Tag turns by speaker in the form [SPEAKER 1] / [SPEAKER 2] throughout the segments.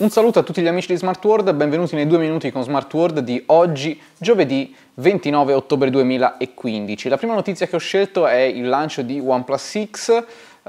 [SPEAKER 1] Un saluto a tutti gli amici di Smart World, benvenuti nei due minuti con Smart World di oggi, giovedì 29 ottobre 2015. La prima notizia che ho scelto è il lancio di OnePlus 6. Uh,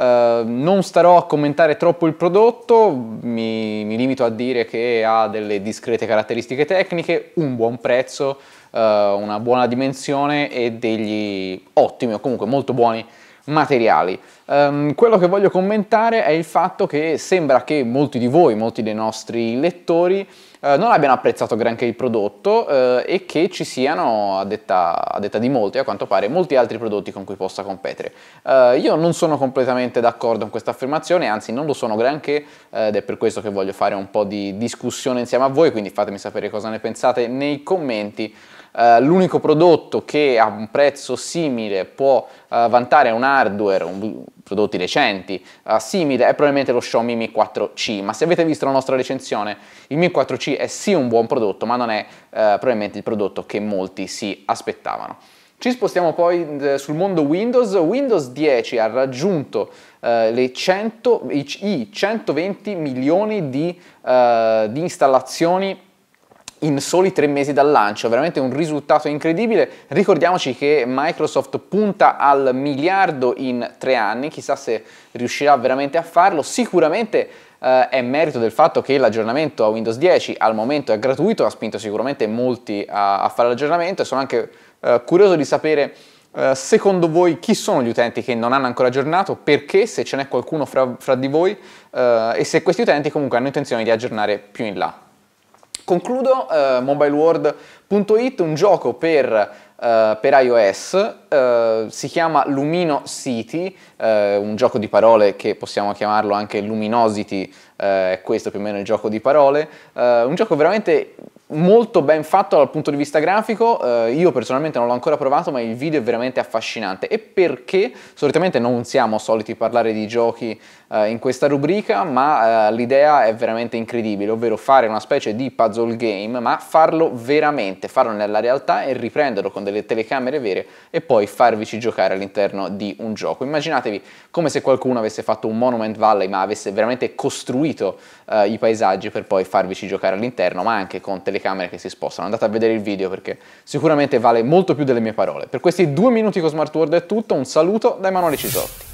[SPEAKER 1] eh, non starò a commentare troppo il prodotto, mi, mi, limito a dire che ha delle discrete caratteristiche tecniche, un buon prezzo, uh, una buona dimensione e degli ottimi o comunque molto buoni materiali. Um, quello che voglio commentare è il fatto che sembra che molti di voi, molti dei nostri lettori, uh, non abbiano apprezzato granché il prodotto uh, e che ci siano, a detta, a detta, di molti, a quanto pare, molti altri prodotti con cui possa competere. Uh, io non sono completamente d'accordo con questa affermazione, anzi non lo sono granché ed è per questo che voglio fare un po' di discussione insieme a voi, quindi fatemi sapere cosa ne pensate nei commenti. Eh, l'unico prodotto che a un prezzo simile può eh, vantare un hardware, un, prodotti recenti, eh, simile è probabilmente lo Xiaomi Mi 4C, ma se avete visto la nostra recensione, il Mi 4C è sì un buon prodotto, ma non è eh, probabilmente il prodotto che molti si aspettavano. Ci spostiamo poi eh, sul mondo Windows. Windows 10 ha raggiunto eh, 100, i 120 milioni di, eh, di installazioni in soli tre mesi dal lancio, veramente un risultato incredibile. Ricordiamoci che Microsoft punta al miliardo in tre anni, chissà se riuscirà veramente a farlo, sicuramente eh, è merito del fatto che l'aggiornamento a Windows 10 al momento è gratuito, ha spinto sicuramente molti a, a fare l'aggiornamento e sono anche eh, curioso di sapere Uh, secondo voi chi sono gli utenti che non hanno ancora aggiornato? Perché se ce n'è qualcuno fra, fra di voi uh, e se questi utenti comunque hanno intenzione di aggiornare più in là? Concludo uh, eh, mobileworld.it, un gioco per, uh, per iOS, uh, si chiama Lumino City, un gioco di parole che possiamo chiamarlo anche Luminosity, è questo più o meno il gioco di parole, un gioco veramente molto ben fatto dal punto di vista grafico, eh, io personalmente non l'ho ancora provato ma il video è veramente affascinante e perché solitamente non siamo soliti parlare di giochi eh, in questa rubrica ma eh, l'idea è veramente incredibile, ovvero fare una specie di puzzle game ma farlo veramente, farlo nella realtà e riprenderlo con delle telecamere vere e poi farvici giocare all'interno di un gioco. Immaginatevi come se qualcuno avesse fatto un Monument Valley ma avesse veramente costruito eh, i paesaggi per poi farvici giocare all'interno ma anche con telecamere telecamere che si spostano. Andate a vedere il video perché sicuramente vale molto più delle mie parole. Per questi due minuti con Smart World è tutto, un saluto da Emanuele Cisotti.